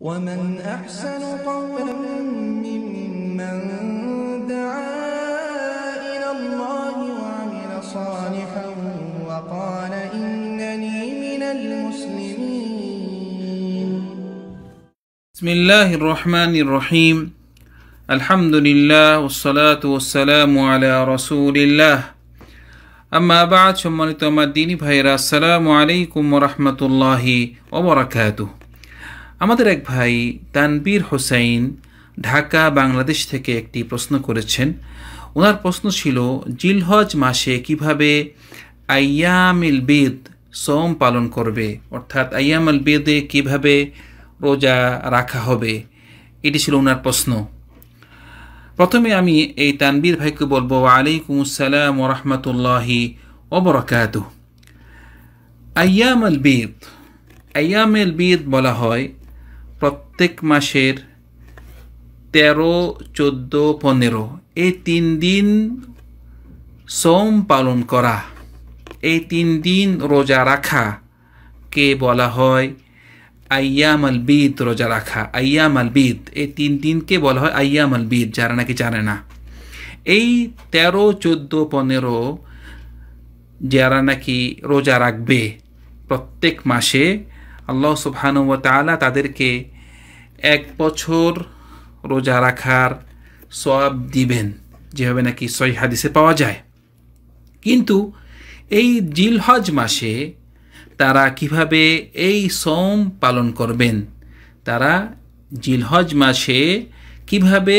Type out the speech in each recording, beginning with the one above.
ومن أحسن قولا ممن دعا إلى الله وعمل صالحا وقال إنني من المسلمين بسم الله الرحمن الرحيم الحمد لله والصلاة والسلام على رسول الله بعد বাদ সম্মানিত আমার দিনী السلام عليكم ورحمة الله وبركاته আমাদের এক ভাই তানবীর হোসাইন ঢাকা বাংলাদেশ থেকে একটি প্রশ্ন করেছেন ওনার প্রশ্ন ছিল জিলহজ মাসে কিভাবে আয়ামিল বেদ সোম পালন করবে অর্থাৎ আল বেদে কিভাবে রোজা রাখা হবে এটি ছিল ওনার প্রশ্ন প্রথমে আমি এই তানবীর ভাইকে বলবো আলাইকুম আসসালাম রহমতুল্লাহি ওবরাকাত আইয়ামল বেদ আইয়ামেল বেদ বলা হয় প্রত্যেক মাসের তেরো চোদ্দ পনেরো এই তিন দিন সোম পালন করা এই তিন দিন রোজা রাখা কে বলা হয় আয়াম আল বিদ রোজা রাখা আয়াম আল বিদ এই তিন দিনকে বলা হয় আয়াম আল বিদ যারা নাকি জানে না এই তেরো চোদ্দো পনেরো যারা নাকি রোজা রাখবে প্রত্যেক মাসে আল্লাহ সুবহানু তালা তাদেরকে এক বছর রোজা রাখার সব দিবেন যেভাবে নাকি সই হাদিসে পাওয়া যায় কিন্তু এই জিলহজ মাসে তারা কিভাবে এই সোম পালন করবেন তারা জিলহজ মাসে কিভাবে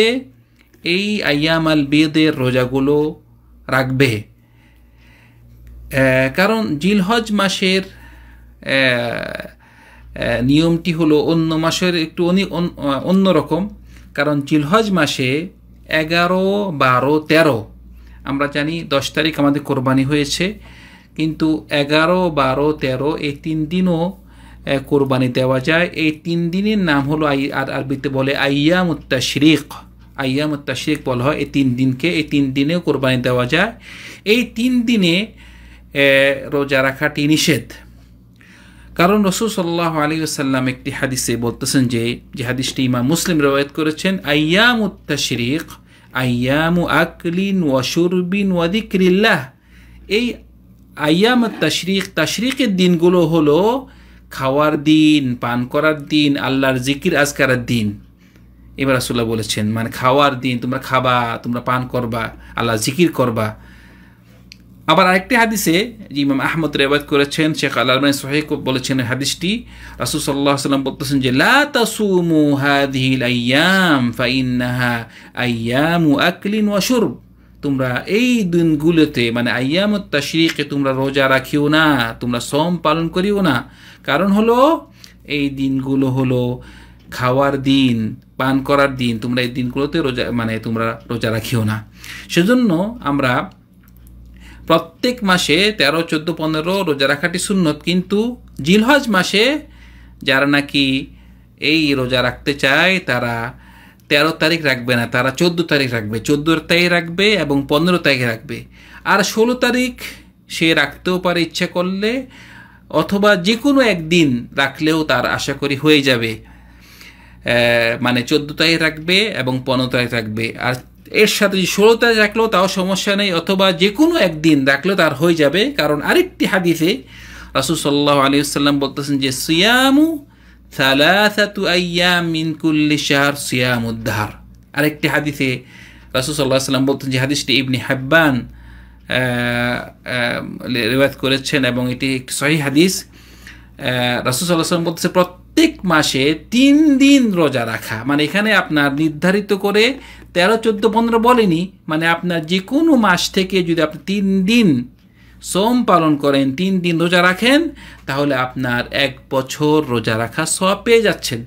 এই আয়াম আল বেদের রোজাগুলো রাখবে কারণ জিলহজ মাসের নিয়মটি হলো অন্য মাসের একটু অন্য রকম কারণ চিলহজ মাসে এগারো বারো তেরো আমরা জানি দশ তারিখ আমাদের কোরবানি হয়েছে কিন্তু এগারো বারো তেরো এই তিন দিনও কোরবানি দেওয়া যায় এই তিন দিনের নাম হলো আই আর আরবিতে বলে আইয়াম উত্তাশরিক আইয়াম উত্তাশরিক বলা হয় এই তিন দিনকে এই তিন দিনেও কোরবানি দেওয়া যায় এই তিন দিনে রোজা রাখাটি নিষেধ কারণ রসুল সাল্লাহ আলী সাল্লাম একটি হাদিসে বলতেছেন যে যে হাদিসটি ইমা মুসলিম রবায়ত করেছেন আয়াম উত্তাশরিক আয়াম আকলিন ওয়াশুরবিন ওয়াদিক্রিল্লাহ এই আয়াম তাশরিক তাশরিকের দিনগুলো হলো খাওয়ার দিন পান করার দিন আল্লাহর জিকির আজকারের দিন এবার আসল্লাহ বলেছেন মানে খাওয়ার দিন তোমরা খাবা তোমরা পান করবা আল্লাহ জিকির করবা আবার আরেকটি হাদিসে ইমাম আহমদ রেবাদ করেছেন শেখ আল্লাহ সোহেক বলেছেন হাদিসটি রাসুল সাল্লাহ সাল্লাম বলতেছেন যে লাতাসুমু হাদিল আয়াম ফাইন্নাহা আয়ামু আকলিন ওয়াশুরব তোমরা এই দিনগুলোতে মানে আয়াম তাশরিকে তোমরা রোজা রাখিও না তোমরা সম পালন করিও না কারণ হলো এই দিনগুলো হলো খাওয়ার দিন পান করার দিন তোমরা এই দিনগুলোতে রোজা মানে তোমরা রোজা রাখিও না সেজন্য আমরা প্রত্যেক মাসে তেরো চোদ্দো পনেরো রোজা রাখাটি সুন্নত কিন্তু জিলহজ মাসে যারা নাকি এই রোজা রাখতে চায় তারা তেরো তারিখ রাখবে না তারা চোদ্দ তারিখ রাখবে চোদ্দ তারিখ রাখবে এবং পনেরো তারিখ রাখবে আর ষোলো তারিখ সে রাখতেও পারে ইচ্ছা করলে অথবা যে কোনো একদিন রাখলেও তার আশা করি হয়ে যাবে মানে চোদ্দ তারিখ রাখবে এবং পনেরো তারিখ রাখবে আর এর সাথে যদি ষোলো তারিখ তাও সমস্যা নেই অথবা যে কোনো একদিন রাখলেও তার হয়ে যাবে কারণ আরেকটি হাদিসে রাসুল সাল্লাহ আলী সাল্লাম বলতেছেন যে সিয়ামু সালাসাতু আইয়াম শাহর সিয়াম উদ্ধার আরেকটি হাদিসে রাসুল সাল্লাহ সাল্লাম বলতেন যে হাদিসটি ইবনি হাব্বান রেওয়াত করেছেন এবং এটি একটি সহি হাদিস রাসুল সাল্লাহ সাল্লাম বলতেছে প্রত্যেক মাসে তিন দিন রোজা রাখা মানে এখানে আপনার নির্ধারিত করে তেরো চোদ্দো পনেরো বলেনি মানে আপনার যে কোনো মাস থেকে যদি আপনি তিন দিন সোম পালন করেন তিন দিন রোজা রাখেন তাহলে আপনার এক বছর রোজা রাখা সব পেয়ে যাচ্ছেন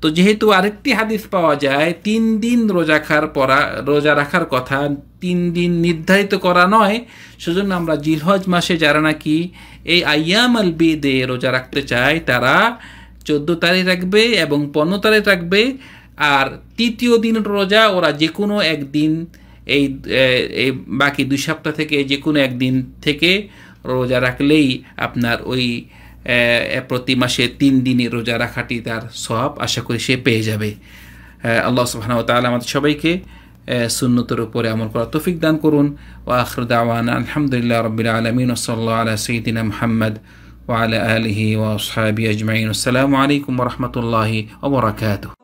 তো যেহেতু আরেকটি হাদিস পাওয়া যায় তিন দিন রোজা খার পরা রোজা রাখার কথা তিন দিন নির্ধারিত করা নয় সেজন্য আমরা জিলহজ মাসে যারা নাকি এই আইয়াম আল বিদে রোজা রাখতে চায় তারা চোদ্দো তারিখ রাখবে এবং পনেরো তারিখ রাখবে আর তৃতীয় দিন রোজা ওরা যে কোনো একদিন এই বাকি দুই সপ্তাহ থেকে যে কোনো একদিন থেকে রোজা রাখলেই আপনার ওই প্রতি মাসে তিন দিনই রোজা রাখাটি তার সব আশা করি সে পেয়ে যাবে আল্লাহ সুহান ওয়া আমাদের সবাইকে সুন্নতর উপরে আমল করা তফিক দান করুন ও আখির আলহামদুলিল্লাহ রবিল আলমিন ওসল্লা সঈদিন আলা ওয়াল আলহি ওয়া আলা আজমাইন আসসালামু আলাইকুম রহমতুল্লাহি রাহমাতুল্লাহি